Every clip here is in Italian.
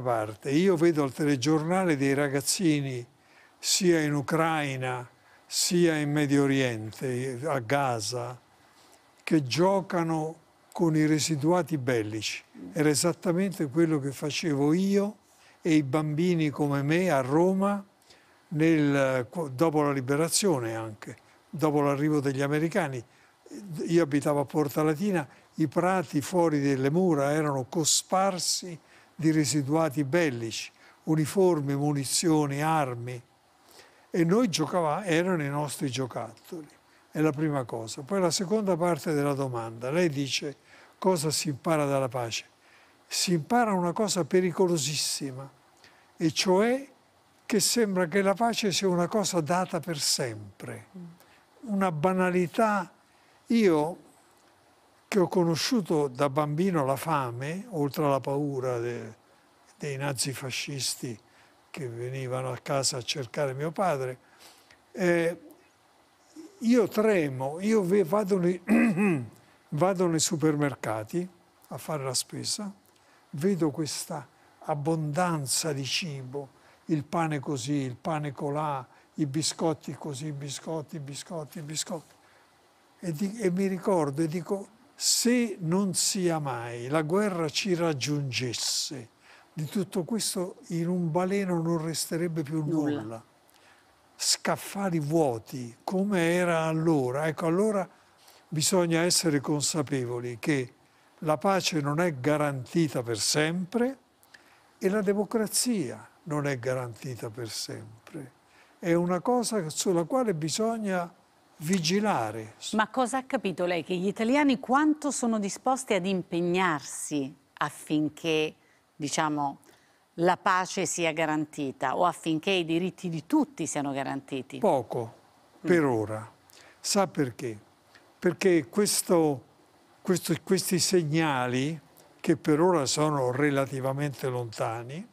parte. Io vedo al telegiornale dei ragazzini sia in Ucraina sia in Medio Oriente, a Gaza, che giocano con i residuati bellici. Era esattamente quello che facevo io e i bambini come me a Roma nel, dopo la liberazione anche, dopo l'arrivo degli americani. Io abitavo a Porta Latina, i prati fuori delle mura erano cosparsi di residuati bellici, uniformi, munizioni, armi. E noi giocavamo, erano i nostri giocattoli, è la prima cosa. Poi la seconda parte della domanda, lei dice cosa si impara dalla pace? Si impara una cosa pericolosissima, e cioè che sembra che la pace sia una cosa data per sempre, mm. una banalità. Io che ho conosciuto da bambino la fame, oltre alla paura de, dei nazifascisti che venivano a casa a cercare mio padre, eh, io tremo, io vado nei, vado nei supermercati a fare la spesa, vedo questa abbondanza di cibo, il pane così, il pane colà, i biscotti così, i biscotti, i biscotti, i biscotti. E, di, e mi ricordo e dico, se non sia mai la guerra ci raggiungesse, di tutto questo in un baleno non resterebbe più nulla. nulla. Scaffali vuoti, come era allora. Ecco, allora bisogna essere consapevoli che la pace non è garantita per sempre e la democrazia non è garantita per sempre. È una cosa sulla quale bisogna vigilare. Ma cosa ha capito lei? Che gli italiani quanto sono disposti ad impegnarsi affinché, diciamo, la pace sia garantita o affinché i diritti di tutti siano garantiti? Poco, per mm. ora. Sa perché? Perché questo, questo, questi segnali, che per ora sono relativamente lontani,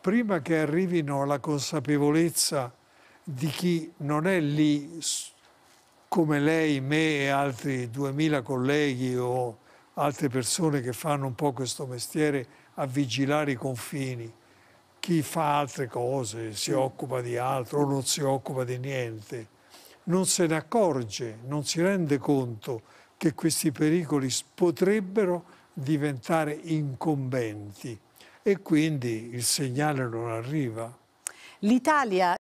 prima che arrivino alla consapevolezza di chi non è lì come lei, me e altri 2000 colleghi o altre persone che fanno un po' questo mestiere a vigilare i confini. Chi fa altre cose, si mm. occupa di altro o non si occupa di niente, non se ne accorge, non si rende conto che questi pericoli potrebbero diventare incombenti e quindi il segnale non arriva. L'Italia